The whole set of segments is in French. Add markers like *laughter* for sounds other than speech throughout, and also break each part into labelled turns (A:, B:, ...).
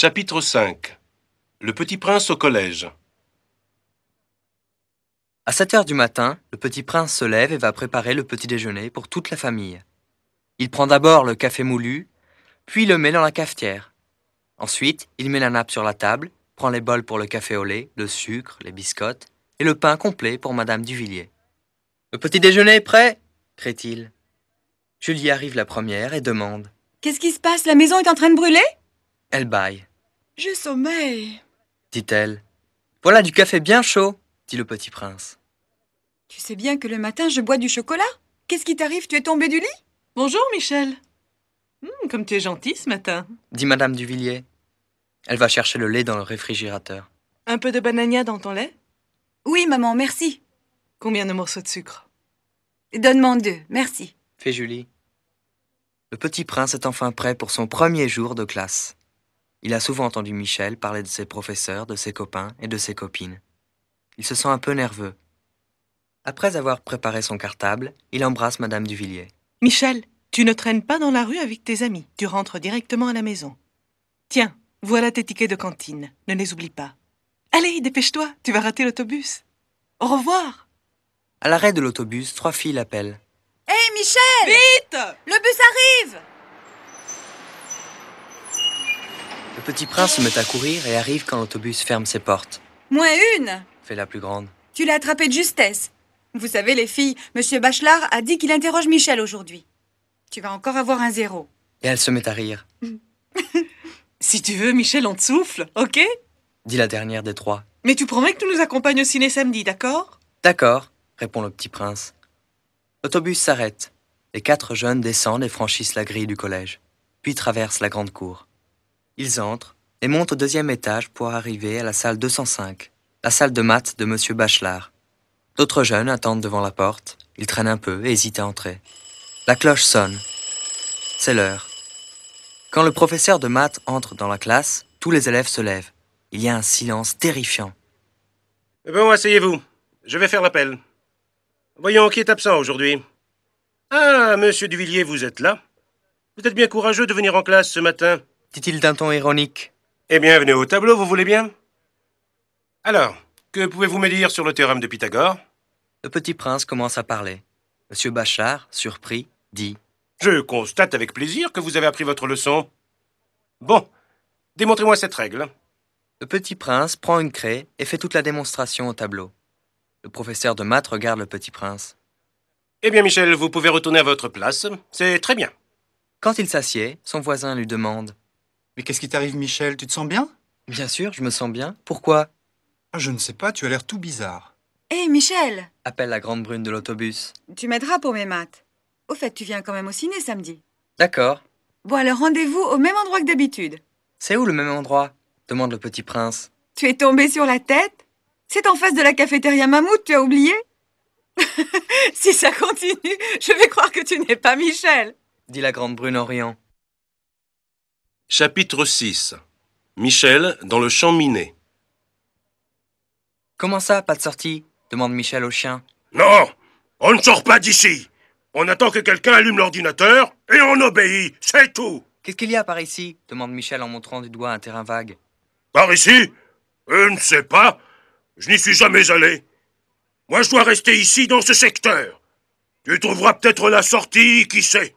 A: Chapitre 5 Le petit prince au collège À 7 heures du matin, le petit prince se lève et va préparer le petit déjeuner pour toute la famille. Il prend d'abord le café moulu, puis le met dans la cafetière. Ensuite, il met la nappe sur la table, prend les bols pour le café au lait, le sucre, les biscottes et le pain complet pour Madame Duvillier. « Le petit déjeuner est prêt crée-t-il. Julie arrive la première et demande
B: Qu'est-ce qui se passe La maison est en train de brûler Elle baille. « Je sommeille,
A: dit-elle. Voilà du café bien chaud, dit le petit prince.
B: Tu sais bien que le matin je bois du chocolat. Qu'est-ce qui
C: t'arrive Tu es tombé du lit Bonjour Michel. Hmm, comme tu es gentil ce matin,
A: dit Madame Duvillier. Elle va chercher le lait dans le réfrigérateur.
C: Un peu de banania dans ton lait
B: Oui, maman, merci. Combien de morceaux de sucre Donne-moi deux, merci,
A: fait Julie. Le petit prince est enfin prêt pour son premier jour de classe. Il a souvent entendu Michel parler de ses professeurs, de ses copains et de ses copines. Il se sent un peu nerveux. Après avoir préparé son cartable, il embrasse Madame Duvillier.
C: « Michel, tu ne traînes pas dans la rue avec tes amis, tu rentres directement à la maison. Tiens, voilà tes tickets de cantine, ne les oublie pas. Allez, dépêche-toi, tu vas rater l'autobus. Au revoir.
A: À l'arrêt de l'autobus, trois filles l'appellent.
B: Hé Michel Vite Le bus arrive
A: Le petit prince se met à courir et arrive quand l'autobus ferme ses portes.
B: Moins une
A: fait la plus grande.
B: Tu l'as attrapé de justesse. Vous savez, les filles, Monsieur Bachelard a dit qu'il interroge Michel aujourd'hui. Tu vas encore avoir un zéro.
A: Et elle se met à rire.
B: *laughs*
A: si tu veux,
C: Michel, on te souffle, ok
A: dit la dernière des trois.
C: Mais tu promets que tu nous accompagnes au ciné samedi, d'accord
A: D'accord, répond le petit prince. L'autobus s'arrête. Les quatre jeunes descendent et franchissent la grille du collège, puis traversent la grande cour. Ils entrent et montent au deuxième étage pour arriver à la salle 205, la salle de maths de M. Bachelard. D'autres jeunes attendent devant la porte. Ils traînent un peu et hésitent à entrer. La cloche sonne. C'est l'heure. Quand le professeur de maths entre dans la classe, tous les élèves se lèvent. Il y a un silence terrifiant.
D: Eh bon, asseyez-vous. Je vais faire l'appel. Voyons qui est absent aujourd'hui. Ah, monsieur Duvillier, vous êtes là. Vous êtes bien courageux de venir en classe ce matin dit-il d'un ton ironique. Eh bien, venez au tableau, vous voulez bien Alors, que pouvez-vous me dire sur le théorème de Pythagore Le petit prince commence à parler. Monsieur Bachard, surpris, dit Je constate avec plaisir que vous avez appris votre leçon. Bon, démontrez-moi cette règle. Le petit prince prend une craie et fait toute la démonstration
A: au tableau. Le professeur de maths regarde le petit prince.
D: Eh bien, Michel, vous pouvez
A: retourner à votre place. C'est très bien. Quand il s'assied, son voisin lui demande mais qu'est-ce qui t'arrive, Michel Tu te sens bien Bien sûr, je me sens bien. Pourquoi ah, Je ne sais pas, tu as l'air tout bizarre.
B: Hé, Michel
A: Appelle la grande brune de l'autobus.
B: Tu m'aideras pour mes maths. Au fait, tu viens quand même au ciné samedi. D'accord. Bon, alors rendez-vous au même endroit que d'habitude.
A: C'est où le même endroit demande le petit prince.
B: Tu es tombé sur la tête C'est en face de la cafétéria Mammouth, tu as oublié *laughs* Si ça continue, je vais croire
C: que tu n'es pas Michel
A: dit
D: la grande brune en riant. Chapitre 6 Michel dans le champ miné
C: Comment
A: ça, pas de sortie demande Michel au chien.
D: Non On ne sort pas d'ici
A: On attend que quelqu'un allume l'ordinateur et on obéit, c'est tout Qu'est-ce qu'il y a par ici demande Michel en
D: montrant du doigt un terrain vague. Par ici Je ne sais pas. Je n'y suis jamais allé. Moi, je dois rester ici, dans ce secteur. Tu trouveras peut-être la sortie, qui sait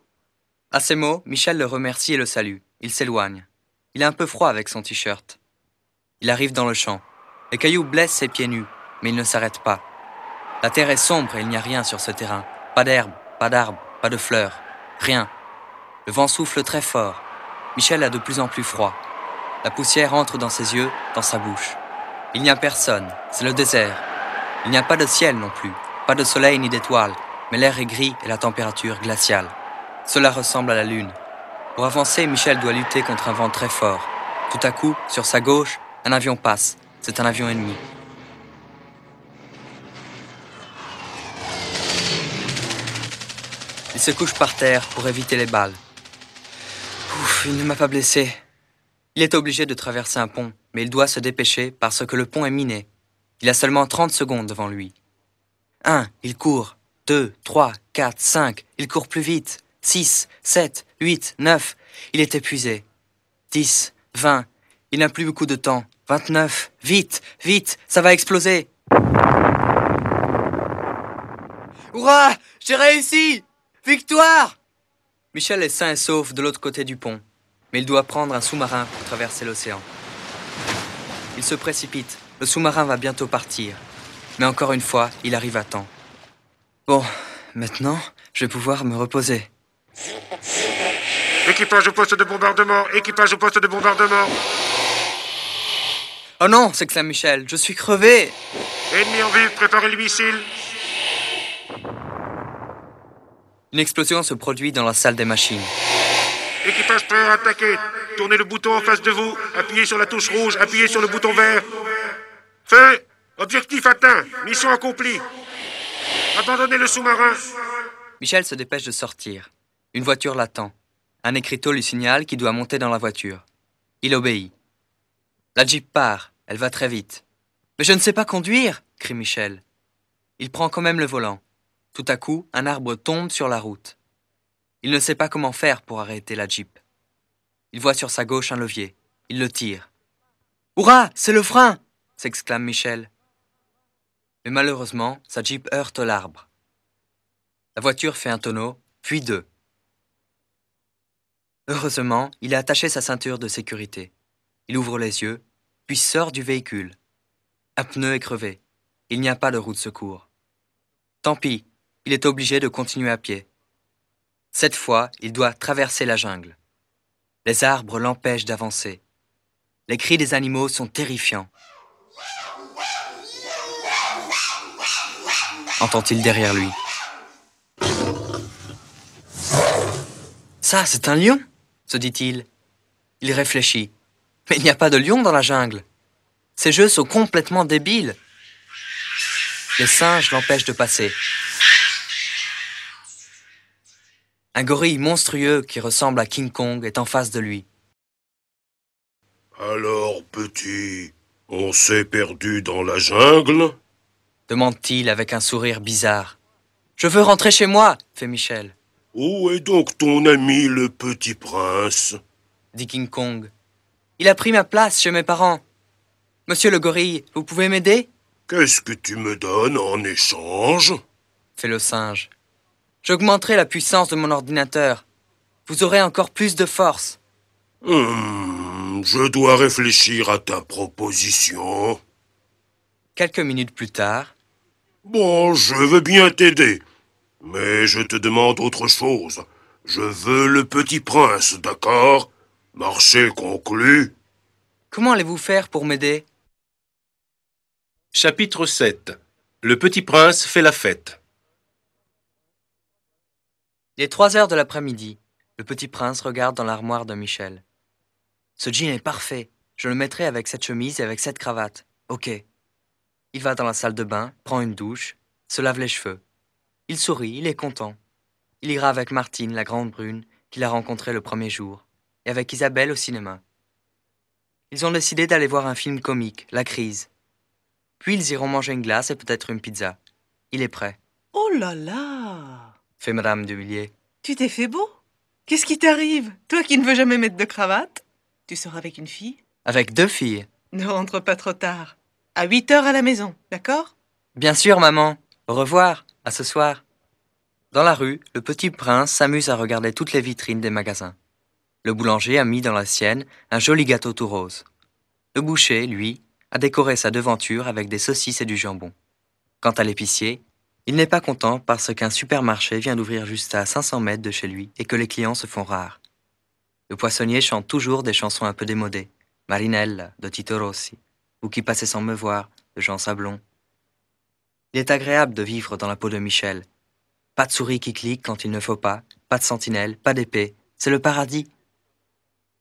A: À ces mots, Michel le remercie et le salue. Il s'éloigne. Il a un peu froid avec son t-shirt. Il arrive dans le champ. Les cailloux blessent ses pieds nus, mais il ne s'arrête pas. La terre est sombre et il n'y a rien sur ce terrain. Pas d'herbe, pas d'arbres, pas de fleurs, rien. Le vent souffle très fort. Michel a de plus en plus froid. La poussière entre dans ses yeux, dans sa bouche. Il n'y a personne, c'est le désert. Il n'y a pas de ciel non plus, pas de soleil ni d'étoiles, mais l'air est gris et la température glaciale. Cela ressemble à la lune, pour avancer, Michel doit lutter contre un vent très fort. Tout à coup, sur sa gauche, un avion passe. C'est un avion ennemi. Il se couche par terre pour éviter les balles. Ouf, il ne m'a pas blessé. Il est obligé de traverser un pont, mais il doit se dépêcher parce que le pont est miné. Il a seulement 30 secondes devant lui. 1. Il court. 2, 3, 4, 5. Il court plus vite. 6, 7. 8, 9. Il est épuisé. 10, 20. Il n'a plus beaucoup de temps. 29. Vite, vite, ça va exploser. Hurrah J'ai réussi Victoire Michel est sain et sauf de l'autre côté du pont, mais il doit prendre un sous-marin pour traverser l'océan. Il se précipite, le sous-marin va bientôt partir, mais encore une fois, il arrive à temps. Bon, maintenant, je vais pouvoir me reposer. Équipage au poste de bombardement Équipage au poste de bombardement Oh non, s'exclame Michel, je suis crevé
D: Ennemi en vue, préparez le missile
A: Une explosion se produit dans la salle des machines.
D: Équipage prêt à attaquer Tournez le bouton en face de vous, appuyez sur la touche rouge, appuyez sur le bouton vert Feu Objectif atteint Mission accomplie Abandonnez le sous-marin
A: Michel se dépêche de sortir. Une voiture l'attend. Un écriteau lui signale qu'il doit monter dans la voiture. Il obéit. La Jeep part, elle va très vite. Mais je ne sais pas conduire, crie Michel. Il prend quand même le volant. Tout à coup, un arbre tombe sur la route. Il ne sait pas comment faire pour arrêter la Jeep. Il voit sur sa gauche un levier. Il le tire. Hurrah, c'est le frein s'exclame Michel. Mais malheureusement, sa Jeep heurte l'arbre. La voiture fait un tonneau, puis deux. Heureusement, il a attaché sa ceinture de sécurité. Il ouvre les yeux, puis sort du véhicule. Un pneu est crevé. Il n'y a pas de roue de secours. Tant pis, il est obligé de continuer à pied. Cette fois, il doit traverser la jungle. Les arbres l'empêchent d'avancer. Les cris des animaux sont terrifiants. Entend-il derrière lui Ça, c'est un lion se dit-il. Il réfléchit. Mais il n'y a pas de lion dans la jungle. Ces jeux sont complètement débiles. Les singes l'empêchent de passer. Un gorille monstrueux qui ressemble à King Kong est en face de lui.
D: Alors, petit, on s'est perdu dans la jungle
A: demande-t-il avec un sourire bizarre. Je veux rentrer chez moi, fait Michel.
D: Où est donc ton ami le petit prince dit King Kong.
A: Il a pris ma place chez mes parents. Monsieur le gorille, vous pouvez m'aider Qu'est-ce que tu me donnes en échange fait le singe. J'augmenterai la puissance de mon ordinateur. Vous aurez encore plus de force.
D: Hum, je dois réfléchir à ta proposition. Quelques minutes plus tard. Bon, je veux bien t'aider. Mais je te demande autre chose. Je veux le petit prince, d'accord Marché conclu. Comment allez-vous faire pour m'aider Chapitre 7 Le petit prince fait la fête.
A: Il est 3 heures de l'après-midi. Le petit prince regarde dans l'armoire de Michel. Ce jean est parfait. Je le mettrai avec cette chemise et avec cette cravate. Ok. Il va dans la salle de bain, prend une douche, se lave les cheveux. Il sourit, il est content. Il ira avec Martine, la grande brune, qu'il a rencontrée le premier jour, et avec Isabelle au cinéma. Ils ont décidé d'aller voir un film comique, La Crise. Puis ils iront manger une glace et peut-être une pizza. Il est prêt.
C: Oh là là
A: fait Madame de Villiers.
C: Tu t'es fait beau Qu'est-ce qui t'arrive Toi qui ne veux jamais mettre de cravate Tu sors avec une fille
A: Avec deux filles.
C: Ne rentre pas trop tard. À 8 heures à la maison, d'accord
A: Bien sûr, maman. Au revoir. À ce soir. Dans la rue, le petit prince s'amuse à regarder toutes les vitrines des magasins. Le boulanger a mis dans la sienne un joli gâteau tout rose. Le boucher, lui, a décoré sa devanture avec des saucisses et du jambon. Quant à l'épicier, il n'est pas content parce qu'un supermarché vient d'ouvrir juste à 500 mètres de chez lui et que les clients se font rares. Le poissonnier chante toujours des chansons un peu démodées, Marinelle de Tito Rossi, ou Qui passait sans me voir de Jean Sablon. Il est agréable de vivre dans la peau de Michel. Pas de souris qui clique quand il ne faut pas, pas de sentinelle, pas d'épée. C'est le paradis.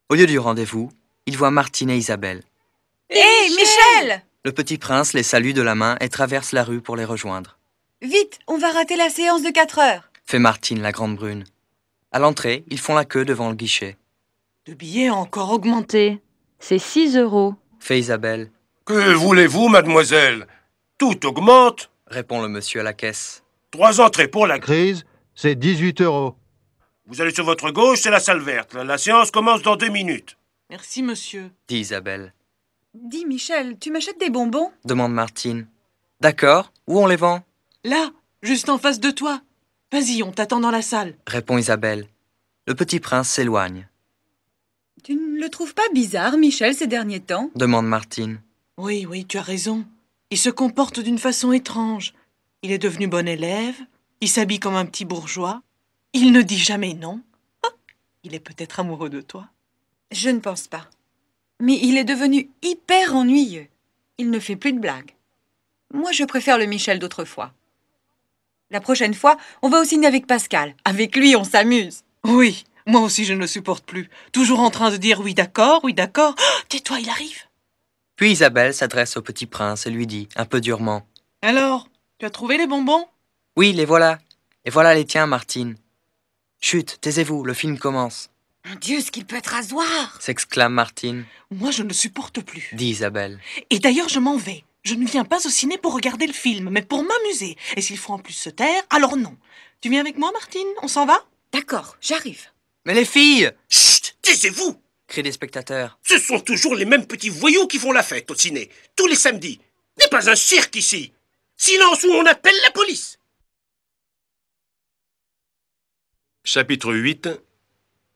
A: Au lieu du rendez-vous, il voit Martine et Isabelle.
B: Hé, Michel
A: Le petit prince les salue de la main et traverse la rue pour les rejoindre.
B: Vite, on va rater la séance de 4 heures
A: fait Martine, la grande brune. À l'entrée, ils font la queue devant le guichet.
C: Le billet encore augmenté. C'est 6 euros
D: fait Isabelle. Que voulez-vous, mademoiselle Tout augmente répond le monsieur à la caisse. Trois entrées pour la crise, c'est 18 euros. Vous allez sur votre gauche, c'est la salle verte. La séance commence dans deux minutes.
C: Merci,
B: monsieur,
D: dit Isabelle.
C: Dis, Michel, tu m'achètes des bonbons
A: demande Martine. D'accord, où on les vend
C: Là, juste en face de toi. Vas-y, on t'attend dans la salle,
A: répond Isabelle. Le petit prince s'éloigne.
C: Tu ne le trouves pas bizarre, Michel, ces derniers temps
A: demande Martine.
C: Oui, oui, tu as raison. Il se comporte d'une façon étrange. Il est devenu bon élève, il s'habille comme un petit bourgeois, il ne dit jamais non. Oh, il est peut-être amoureux de toi. Je ne pense pas.
B: Mais il est devenu hyper ennuyeux. Il ne fait plus de blagues. Moi, je préfère le Michel d'autrefois. La prochaine fois, on va au ciné avec Pascal. Avec lui,
C: on s'amuse. Oui, moi aussi, je ne le supporte plus. Toujours en train de dire oui, d'accord, oui, d'accord. Oh, Tais-toi, il arrive.
A: Puis Isabelle s'adresse au petit prince et lui dit, un peu durement
C: Alors, tu as trouvé les bonbons
A: Oui, les voilà. Et voilà les tiens, Martine. Chut, taisez-vous, le film commence.
C: Mon Dieu, ce qu'il peut être rasoir
A: s'exclame Martine.
C: Moi, je ne supporte plus,
A: dit Isabelle.
C: Et d'ailleurs, je m'en vais. Je ne viens pas au ciné pour regarder le film, mais pour m'amuser. Et s'il faut en plus se taire, alors non. Tu viens avec moi, Martine On s'en va D'accord, j'arrive. Mais les filles Chut Taisez-vous
D: crient des spectateurs. Ce sont toujours les mêmes petits voyous qui font la fête au ciné, tous les samedis. N'est pas un cirque ici.
C: Silence ou on appelle la police.
D: Chapitre 8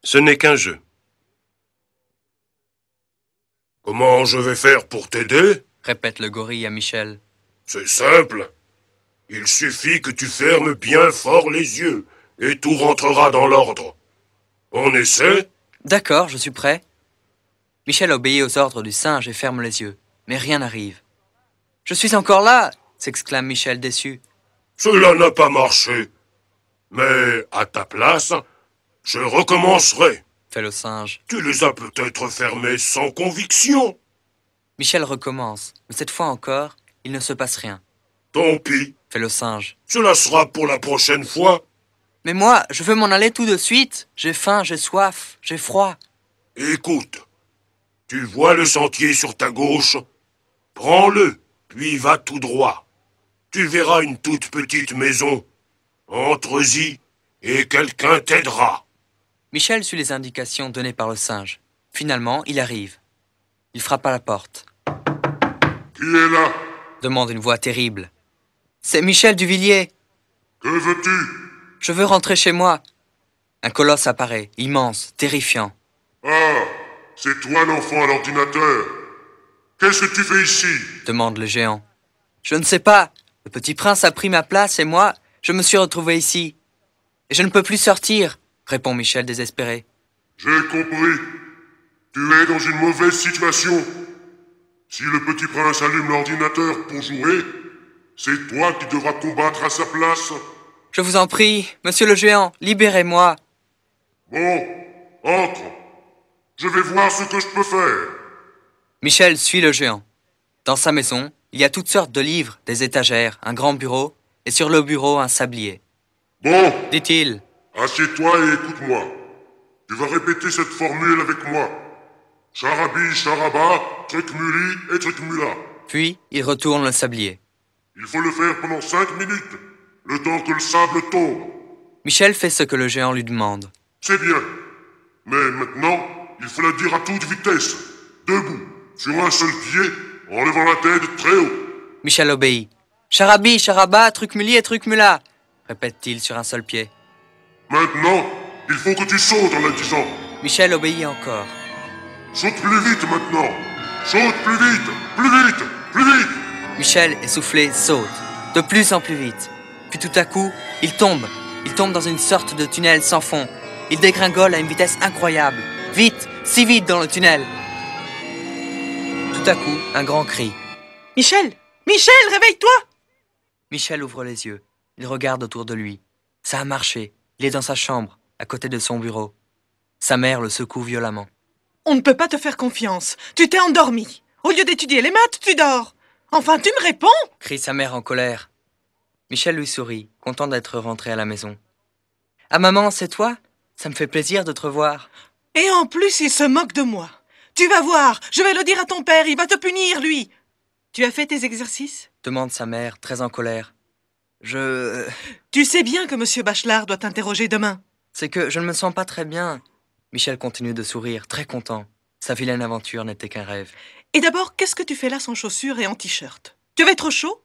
D: Ce n'est qu'un jeu. Comment je vais faire pour t'aider répète le gorille à Michel. C'est simple. Il suffit que tu fermes bien fort les yeux et tout rentrera dans l'ordre.
A: On essaie D'accord, je suis prêt. Michel obéit aux ordres du singe et ferme les yeux, mais rien n'arrive. Je suis encore là
D: s'exclame Michel déçu. Cela n'a pas marché. Mais à ta place, je recommencerai, fait le singe. Tu les as peut-être fermés sans
A: conviction. Michel recommence, mais cette fois encore, il ne se passe rien.
D: Tant pis, fait le singe. Cela sera pour la prochaine fois. Mais moi, je
A: veux m'en aller tout de suite. J'ai faim, j'ai soif, j'ai froid.
D: Écoute, tu vois le sentier sur ta gauche Prends-le, puis va tout droit. Tu verras une toute petite maison. Entre-y et quelqu'un t'aidera.
A: Michel suit les indications données par le singe. Finalement, il arrive. Il frappe à la porte. Qui est là demande une voix terrible. C'est Michel Duvillier. Que veux-tu je veux rentrer chez moi. Un colosse apparaît, immense, terrifiant.
D: Ah C'est toi l'enfant à
A: l'ordinateur Qu'est-ce que tu fais ici demande le géant. Je ne sais pas. Le petit prince a pris ma place et moi, je me suis retrouvé ici. Et je ne peux plus sortir, répond Michel désespéré.
D: J'ai compris. Tu es dans une mauvaise situation. Si le petit prince allume l'ordinateur pour jouer, c'est toi qui devras combattre à sa place.
A: Je vous en prie, monsieur le géant, libérez-moi.
D: Bon, entre. Je vais voir ce que je peux faire.
A: Michel suit le géant. Dans sa maison, il y a toutes sortes de livres, des étagères, un grand bureau, et sur le bureau un sablier. Bon, dit-il, assieds-toi
D: et écoute-moi. Tu vas répéter cette formule avec moi. Charabi, charaba, trucmuli et trucmula.
A: Puis, il retourne le sablier.
D: Il faut le faire pendant cinq minutes le temps que le sable tombe.
A: Michel fait ce que le géant lui demande.
D: C'est bien. Mais maintenant, il faut la dire à toute vitesse, debout, sur un seul pied, en levant la tête très haut. Michel obéit.
A: Charabi, charaba, trucmuli et trucmula, répète-t-il sur un seul pied. Maintenant, il faut que tu sautes en la disant. Michel obéit encore. Saute plus vite maintenant. Saute plus vite, plus vite, plus vite. Michel, essoufflé, saute. De plus en plus vite. Puis tout à coup, il tombe. Il tombe dans une sorte de tunnel sans fond. Il dégringole à une vitesse incroyable. Vite, si vite dans le tunnel. Tout à coup, un grand cri. Michel Michel, réveille-toi Michel ouvre les yeux. Il regarde autour de lui. Ça a marché. Il est dans sa chambre, à côté de son bureau. Sa mère le secoue violemment.
C: On ne peut pas te faire confiance. Tu t'es endormi. Au lieu d'étudier les maths, tu dors. Enfin, tu me réponds
A: crie sa mère en colère. Michel lui sourit, content d'être rentré à la maison. Ah maman, c'est
C: toi Ça
A: me fait plaisir de te revoir.
C: Et en plus, il se moque de moi. Tu vas voir, je vais le dire à ton père, il va te punir, lui. Tu as fait tes exercices
A: demande sa mère, très en colère. Je... Euh, tu sais bien que Monsieur Bachelard doit t'interroger demain. C'est que je ne me sens pas très bien. Michel continue de sourire, très content. Sa vilaine aventure n'était
B: qu'un rêve.
C: Et d'abord, qu'est-ce que tu fais là sans chaussures et en t-shirt Tu vas être chaud